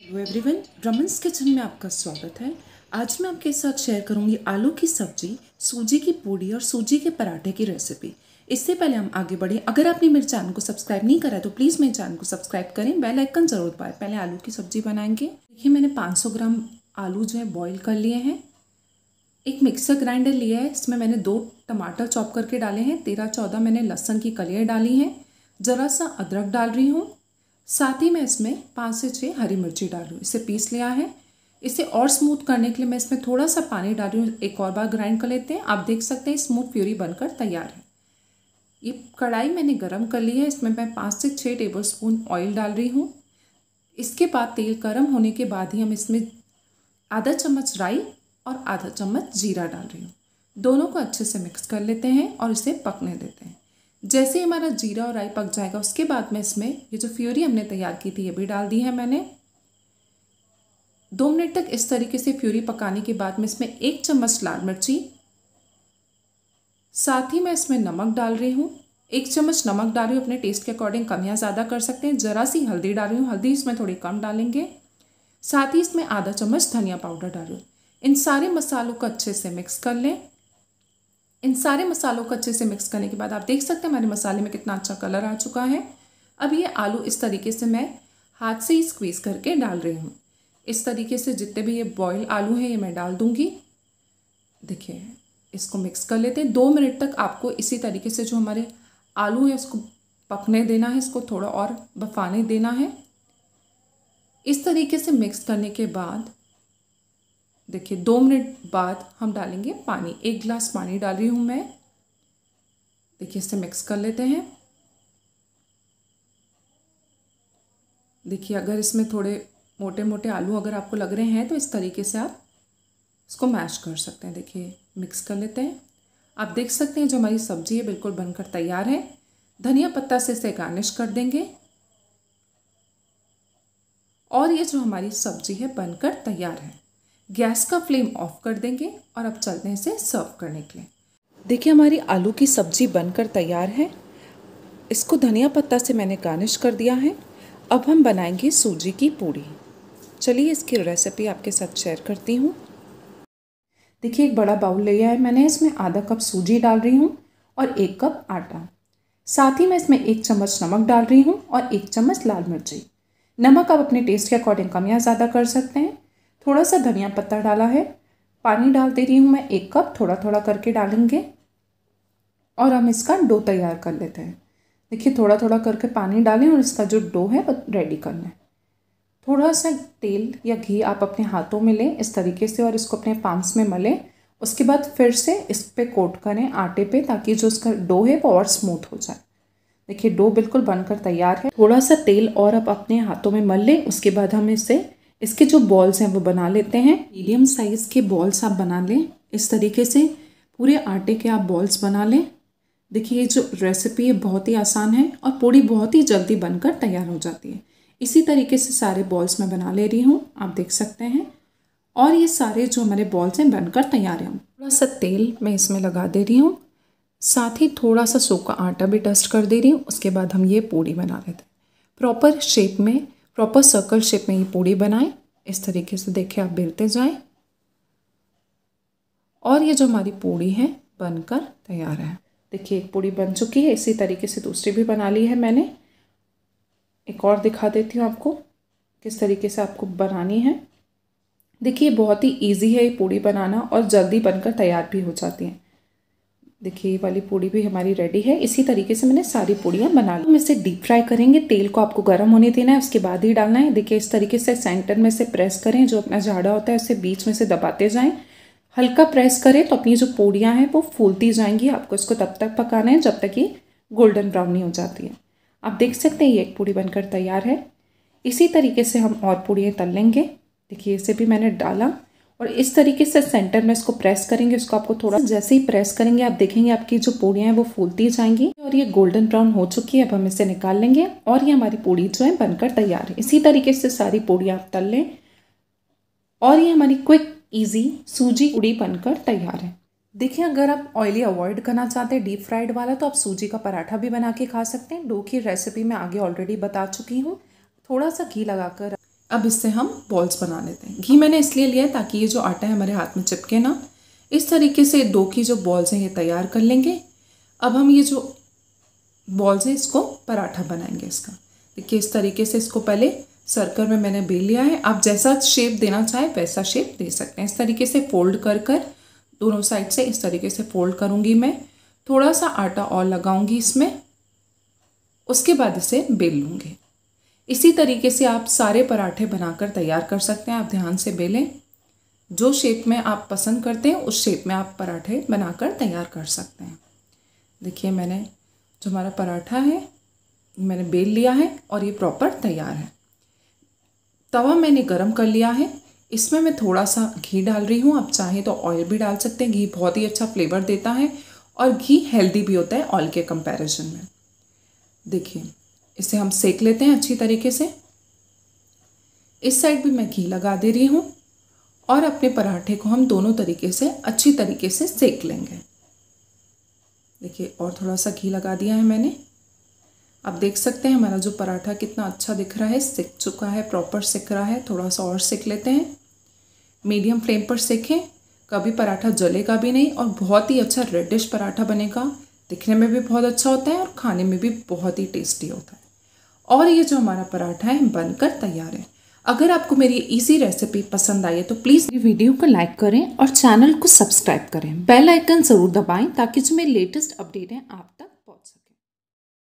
hello everyone रमन्स kitchen में आपका स्वागत है आज मैं आपके साथ शेयर करूंगी आलू की सब्जी सूजी की पूड़ी और सूजी के पराठे की रेसिपी इससे पहले हम आगे बढ़ें अगर आपने मेरे चैनल को सब्सक्राइब नहीं करा है तो प्लीज़ मेरे चैनल को सब्सक्राइब करें बेल आइकन जरूर पाएँ पहले आलू की सब्जी बनाएंगे देखिए मैंने पाँच ग्राम आलू जो है बॉयल कर लिए हैं एक मिक्सर ग्राइंडर लिया है इसमें मैंने दो टमाटर चॉप करके डाले हैं तेरह चौदह मैंने लहसुन की कलियाँ डाली हैं ज़रा सा अदरक डाल रही हूँ साथ ही मैं इसमें पाँच से छः हरी मिर्ची डालूँ इसे पीस लिया है इसे और स्मूथ करने के लिए मैं इसमें थोड़ा सा पानी डालूँ एक और बार ग्राइंड कर लेते हैं आप देख सकते हैं स्मूथ प्यूरी बनकर तैयार है ये कढ़ाई मैंने गरम कर ली है इसमें मैं पाँच से छः टेबल स्पून ऑयल डाल रही हूँ इसके बाद तेल गर्म होने के बाद ही हम इसमें आधा चम्मच राई और आधा चम्मच जीरा डाल रही हूँ दोनों को अच्छे से मिक्स कर लेते हैं और इसे पकने देते हैं जैसे ही हमारा जीरा और राई पक जाएगा उसके बाद में इसमें ये जो फ्यूरी हमने तैयार की थी ये भी डाल दी है मैंने दो मिनट तक इस तरीके से फ्यूरी पकाने के बाद में इसमें एक चम्मच लाल मिर्ची साथ ही मैं इसमें नमक डाल रही हूँ एक चम्मच नमक डाल रही हूँ अपने टेस्ट के अकॉर्डिंग कम या ज़्यादा कर सकते हैं ज़रा सी हल्दी डाल रही हूँ हल्दी इसमें थोड़ी कम डालेंगे साथ ही इसमें आधा चम्मच धनिया पाउडर डाल रही हूँ इन सारे मसालों को अच्छे से मिक्स कर लें इन सारे मसालों को अच्छे से मिक्स करने के बाद आप देख सकते हैं हमारे मसाले में कितना अच्छा कलर आ चुका है अब ये आलू इस तरीके से मैं हाथ से ही स्क्वीज़ करके डाल रही हूँ इस तरीके से जितने भी ये बॉयल आलू हैं ये मैं डाल दूँगी देखिए इसको मिक्स कर लेते हैं दो मिनट तक आपको इसी तरीके से जो हमारे आलू है उसको पकने देना है इसको थोड़ा और बफाने देना है इस तरीके से मिक्स करने के बाद देखिए दो मिनट बाद हम डालेंगे पानी एक गिलास पानी डाल रही हूँ मैं देखिए इसे मिक्स कर लेते हैं देखिए अगर इसमें थोड़े मोटे मोटे आलू अगर आपको लग रहे हैं तो इस तरीके से आप इसको मैश कर सकते हैं देखिए मिक्स कर लेते हैं आप देख सकते हैं जो हमारी सब्ज़ी है बिल्कुल बनकर तैयार है धनिया पत्ता से इसे गार्निश कर देंगे और ये जो हमारी सब्ज़ी है बनकर तैयार है गैस का फ्लेम ऑफ कर देंगे और अब चलते हैं इसे सर्व करने के लिए देखिए हमारी आलू की सब्जी बनकर तैयार है इसको धनिया पत्ता से मैंने गार्निश कर दिया है अब हम बनाएंगे सूजी की पूड़ी चलिए इसकी रेसिपी आपके साथ शेयर करती हूँ देखिए एक बड़ा बाउल लिया है मैंने इसमें आधा कप सूजी डाल रही हूँ और एक कप आटा साथ ही मैं इसमें एक चम्मच नमक डाल रही हूँ और एक चम्मच लाल मिर्ची नमक आप अपने टेस्ट के अकॉर्डिंग कम या ज़्यादा कर सकते हैं थोड़ा सा धनिया पत्ता डाला है पानी डाल दे रही हूँ मैं एक कप थोड़ा थोड़ा करके डालेंगे और हम इसका डो तैयार कर लेते हैं देखिए थोड़ा थोड़ा करके पानी डालें और इसका जो डो है वो रेडी कर लें थोड़ा सा तेल या घी आप अपने हाथों में लें इस तरीके से और इसको अपने पाम्स में मलें उसके बाद फिर से इस पर कोट करें आटे पे ताकि जो इसका डो है वो और स्मूथ हो जाए देखिए डो बिल्कुल बनकर तैयार है थोड़ा सा तेल और आप अपने हाथों में मल लें उसके बाद हम इसे इसके जो बॉल्स हैं वो बना लेते हैं मीडियम साइज़ के बॉल्स आप बना लें इस तरीके से पूरे आटे के आप बॉल्स बना लें देखिए ये जो रेसिपी है बहुत ही आसान है और पूड़ी बहुत ही जल्दी बनकर तैयार हो जाती है इसी तरीके से सारे बॉल्स मैं बना ले रही हूँ आप देख सकते हैं और ये सारे जो हमारे बॉल्स हैं बनकर तैयार हैं थोड़ा सा तेल मैं इसमें लगा दे रही हूँ साथ ही थोड़ा सा सूखा आटा भी डस्ट कर दे रही हूँ उसके बाद हम ये पूड़ी बना लेते हैं प्रॉपर शेप में प्रॉपर सर्कल शेप में ये पूड़ी बनाएं इस तरीके से देखिए आप बेलते जाएं और ये जो हमारी पूड़ी है बनकर तैयार है देखिए एक पूड़ी बन चुकी है इसी तरीके से दूसरी भी बना ली है मैंने एक और दिखा देती हूँ आपको किस तरीके से आपको बनानी है देखिए बहुत ही इजी है ये पूड़ी बनाना और जल्दी बनकर तैयार भी हो जाती है देखिए ये वाली पूड़ी भी हमारी रेडी है इसी तरीके से मैंने सारी पूड़ियाँ बना ली हम इसे डीप फ्राई करेंगे तेल को आपको गर्म होने देना है उसके बाद ही डालना है देखिए इस तरीके से सेंटर में से प्रेस करें जो अपना झाड़ा होता है उसे बीच में से दबाते जाएं हल्का प्रेस करें तो अपनी जो पूड़ियाँ हैं वो फूलती जाएंगी आपको इसको तब तक पकाना है जब तक ये गोल्डन ब्राउन नहीं हो जाती है आप देख सकते हैं ये एक पूड़ी बनकर तैयार है इसी तरीके से हम और पूड़ियाँ तल लेंगे देखिए इसे भी मैंने डाला और इस तरीके से सेंटर में इसको प्रेस करेंगे उसको आपको थोड़ा जैसे ही प्रेस करेंगे आप देखेंगे आपकी जो पूड़ियाँ हैं वो फूलती जाएंगी और ये गोल्डन ब्राउन हो चुकी है अब हम इसे निकाल लेंगे और ये हमारी पूड़ी जो है बनकर तैयार है इसी तरीके से सारी पूड़ियाँ आप तल लें और ये हमारी क्विक ईजी सूजी पूड़ी बनकर तैयार है देखिए अगर आप ऑयली अवॉइड करना चाहते हैं डीप फ्राइड वाला तो आप सूजी का पराठा भी बना के खा सकते हैं डो की रेसिपी मैं आगे ऑलरेडी बता चुकी हूँ थोड़ा सा घी लगाकर अब इससे हम बॉल्स बना लेते हैं घी मैंने इसलिए लिया है ताकि ये जो आटा है हमारे हाथ में चिपके ना इस तरीके से दो की जो बॉल्स हैं ये तैयार कर लेंगे अब हम ये जो बॉल्स हैं इसको पराठा बनाएंगे इसका देखिए इस तरीके से इसको पहले सर्कल में मैंने बेल लिया है आप जैसा शेप देना चाहे वैसा शेप दे सकते हैं इस तरीके से फोल्ड कर कर दोनों साइड से इस तरीके से फोल्ड करूँगी मैं थोड़ा सा आटा और लगाऊंगी इसमें उसके बाद इसे बेल लूँगी इसी तरीके से आप सारे पराठे बनाकर तैयार कर सकते हैं आप ध्यान से बेलें जो शेप में आप पसंद करते हैं उस शेप में आप पराठे बनाकर तैयार कर सकते हैं देखिए मैंने जो हमारा पराठा है मैंने बेल लिया है और ये प्रॉपर तैयार है तवा मैंने गरम कर लिया है इसमें मैं थोड़ा सा घी डाल रही हूँ आप चाहें तो ऑयल भी डाल सकते हैं घी बहुत ही अच्छा फ्लेवर देता है और घी हेल्दी भी होता है ऑयल के कंपैरिजन में देखिए इसे हम सेक लेते हैं अच्छी तरीके से इस साइड भी मैं घी लगा दे रही हूँ और अपने पराठे को हम दोनों तरीके से अच्छी तरीके से सेक लेंगे देखिए और थोड़ा सा घी लगा दिया है मैंने आप देख सकते हैं हमारा जो पराठा कितना अच्छा दिख रहा है सिक चुका है प्रॉपर सिक रहा है थोड़ा सा और सेक लेते हैं मीडियम फ्लेम पर सेकें कभी पराठा जलेगा भी नहीं और बहुत ही अच्छा रेडिश पराठा बनेगा दिखने में भी बहुत अच्छा होता है और खाने में भी बहुत ही टेस्टी होता है और ये जो हमारा पराठा है बनकर तैयार है अगर आपको मेरी इजी रेसिपी पसंद आई है तो प्लीज़ वीडियो को लाइक करें और चैनल को सब्सक्राइब करें बेल आइकन ज़रूर दबाएं ताकि जो मेरे लेटेस्ट अपडेट आप तक